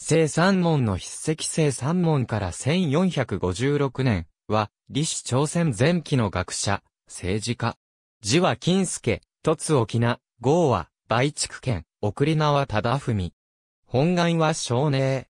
聖三門の筆跡聖三門から1456年は、李氏朝鮮前期の学者、政治家。字は金助、凸沖縄、号は、梅畜県、送り名は忠文。本願は少年。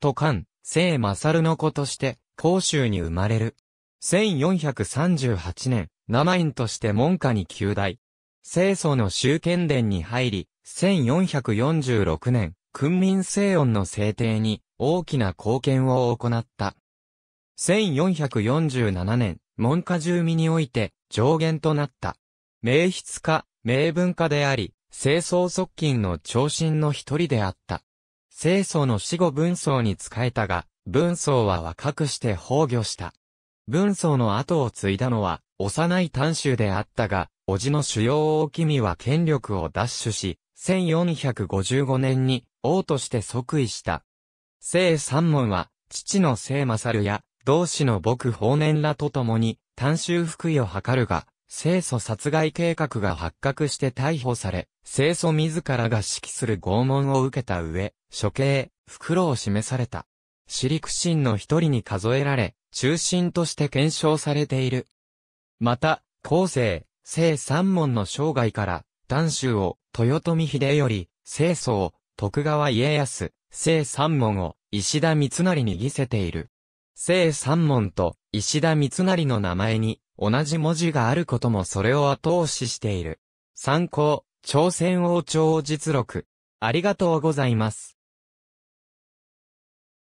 都官、聖勝の子として、甲州に生まれる。1438年、生院として門下に旧大。清祖の集権殿に入り、1446年、訓民西音の制定に大きな貢献を行った。1447年、文科住民において上限となった。名筆家、名文家であり、清掃側近の長身の一人であった。清掃の死後文掃に仕えたが、文掃は若くして崩御した。文掃の後を継いだのは、幼い短州であったが、叔父の主要大君は権力を奪取し、1455年に王として即位した。聖三門は、父の聖勝や、同志の牧法年らと共に、単州福位を図るが、聖祖殺害計画が発覚して逮捕され、聖祖自らが指揮する拷問を受けた上、処刑、袋を示された。私陸神の一人に数えられ、中心として検証されている。また、後世、聖三門の生涯から、丹州を、豊臣秀頼、聖祖を、徳川家康、聖三門を石田三成に着せている。聖三門と石田三成の名前に同じ文字があることもそれを後押ししている。参考、朝鮮王朝実録。ありがとうございます。